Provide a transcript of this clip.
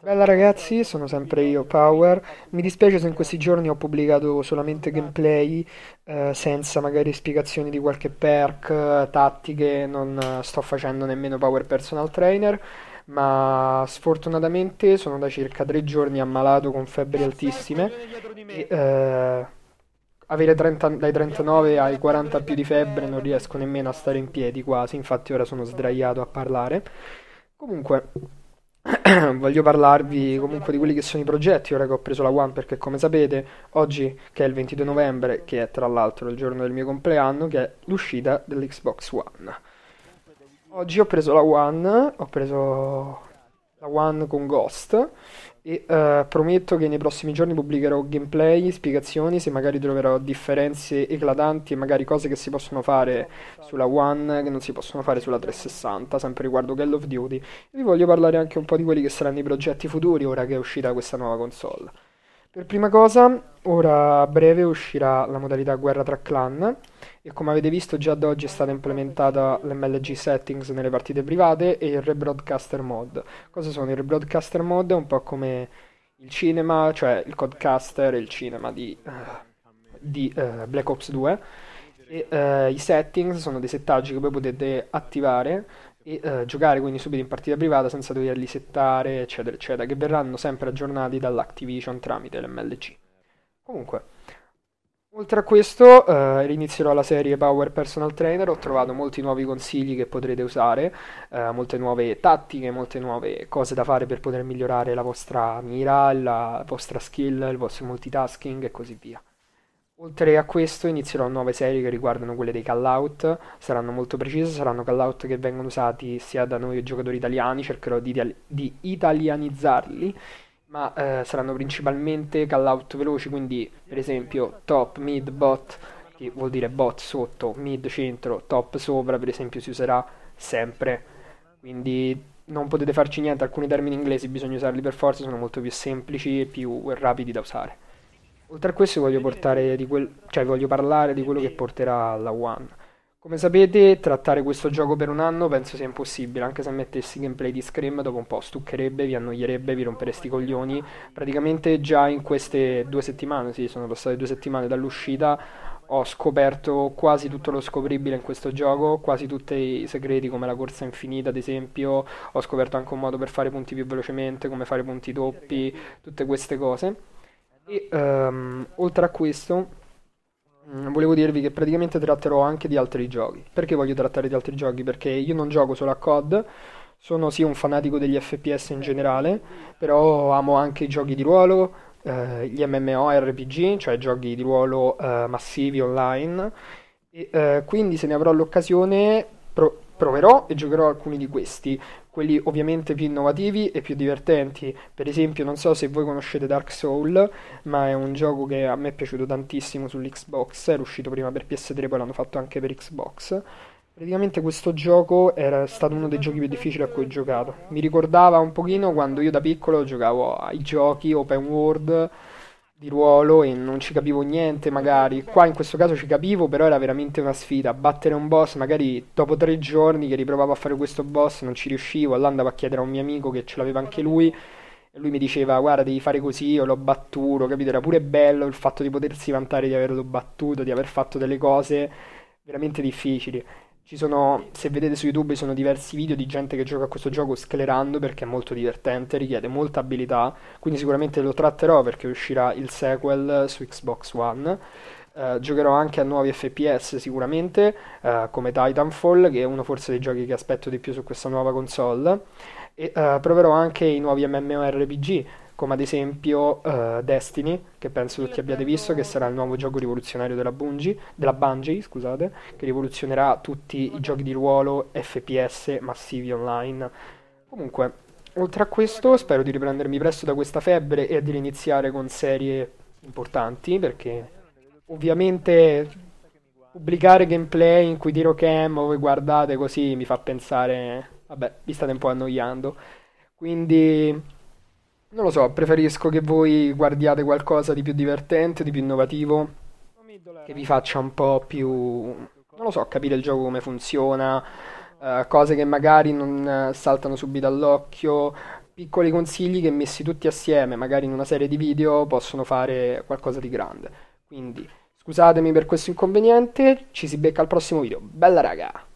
Bella ragazzi, sono sempre io, Power. Mi dispiace se in questi giorni ho pubblicato solamente gameplay, eh, senza magari spiegazioni di qualche perk, eh, tattiche, non eh, sto facendo nemmeno Power Personal Trainer, ma sfortunatamente sono da circa tre giorni ammalato con febbre altissime. E, eh, avere 30, dai 39 ai 40 più di febbre non riesco nemmeno a stare in piedi quasi, infatti ora sono sdraiato a parlare. Comunque... voglio parlarvi comunque di quelli che sono i progetti ora che ho preso la One perché come sapete oggi che è il 22 novembre che è tra l'altro il giorno del mio compleanno che è l'uscita dell'Xbox One oggi ho preso la One ho preso la One con Ghost e uh, prometto che nei prossimi giorni pubblicherò gameplay, spiegazioni, se magari troverò differenze eclatanti e magari cose che si possono fare sulla One che non si possono fare sulla 360, sempre riguardo Call of Duty. E vi voglio parlare anche un po' di quelli che saranno i progetti futuri ora che è uscita questa nuova console. Per prima cosa, ora a breve uscirà la modalità guerra tra clan e come avete visto già ad oggi è stata implementata l'MLG settings nelle partite private e il rebroadcaster mod. Cosa sono? Il rebroadcaster mod è un po' come il cinema, cioè il codcaster e il cinema di, eh, di uh, Black Ops 2. E, uh, I settings sono dei settaggi che voi potete attivare e eh, giocare quindi subito in partita privata senza doverli settare, eccetera, eccetera, che verranno sempre aggiornati dall'Activision tramite l'MLG. Comunque, oltre a questo, eh, inizierò la serie Power Personal Trainer, ho trovato molti nuovi consigli che potrete usare, eh, molte nuove tattiche, molte nuove cose da fare per poter migliorare la vostra mira, la vostra skill, il vostro multitasking e così via. Oltre a questo inizierò nuove serie che riguardano quelle dei call out, saranno molto precise, saranno call out che vengono usati sia da noi giocatori italiani, cercherò di, di italianizzarli, ma eh, saranno principalmente call out veloci, quindi per esempio top, mid, bot, che vuol dire bot sotto, mid centro, top sopra, per esempio si userà sempre. Quindi non potete farci niente, alcuni termini inglesi bisogna usarli per forza, sono molto più semplici e più rapidi da usare. Oltre a questo voglio, quel... cioè, voglio parlare di quello che porterà alla One. Come sapete, trattare questo gioco per un anno penso sia impossibile, anche se mettessi gameplay di Scream dopo un po' stuccherebbe, vi annoierebbe, vi romperesti i coglioni. Praticamente già in queste due settimane, sì, sono passate due settimane dall'uscita, ho scoperto quasi tutto lo scopribile in questo gioco, quasi tutti i segreti come la corsa infinita ad esempio, ho scoperto anche un modo per fare punti più velocemente, come fare punti doppi, tutte queste cose. E, um, oltre a questo, mm, volevo dirvi che praticamente tratterò anche di altri giochi. Perché voglio trattare di altri giochi? Perché io non gioco solo a COD, sono sì un fanatico degli FPS in generale, però amo anche i giochi di ruolo, eh, gli MMORPG, cioè giochi di ruolo eh, massivi online. E, eh, quindi se ne avrò l'occasione pro- proverò e giocherò alcuni di questi quelli ovviamente più innovativi e più divertenti. Per esempio, non so se voi conoscete Dark Soul, ma è un gioco che a me è piaciuto tantissimo sull'Xbox, era uscito prima per PS3, poi l'hanno fatto anche per Xbox. Praticamente questo gioco era stato uno dei giochi più difficili a cui ho giocato. Mi ricordava un pochino quando io da piccolo giocavo ai giochi open world di ruolo e non ci capivo niente magari. Qua in questo caso ci capivo, però era veramente una sfida. Battere un boss, magari dopo tre giorni che riprovavo a fare questo boss non ci riuscivo, allora andavo a chiedere a un mio amico che ce l'aveva anche lui. E lui mi diceva guarda devi fare così, io l'ho battuto, capito? Era pure bello il fatto di potersi vantare di averlo battuto, di aver fatto delle cose veramente difficili. Ci sono, se vedete su YouTube, ci sono diversi video di gente che gioca a questo gioco sclerando perché è molto divertente, richiede molta abilità, quindi sicuramente lo tratterò perché uscirà il sequel su Xbox One. Uh, giocherò anche a nuovi FPS sicuramente, uh, come Titanfall, che è uno forse dei giochi che aspetto di più su questa nuova console, e uh, proverò anche i nuovi MMORPG come ad esempio uh, Destiny, che penso tutti abbiate visto, che sarà il nuovo gioco rivoluzionario della Bungie, della Bungie scusate, che rivoluzionerà tutti i giochi di ruolo, FPS, massivi online. Comunque, oltre a questo, spero di riprendermi presto da questa febbre e di riniziare con serie importanti, perché ovviamente pubblicare gameplay in cui tiro cam o voi guardate così mi fa pensare, vabbè, vi state un po' annoiando. Quindi non lo so, preferisco che voi guardiate qualcosa di più divertente, di più innovativo, che vi faccia un po' più, non lo so, capire il gioco come funziona, eh, cose che magari non eh, saltano subito all'occhio, piccoli consigli che messi tutti assieme, magari in una serie di video, possono fare qualcosa di grande. Quindi, scusatemi per questo inconveniente, ci si becca al prossimo video. Bella raga!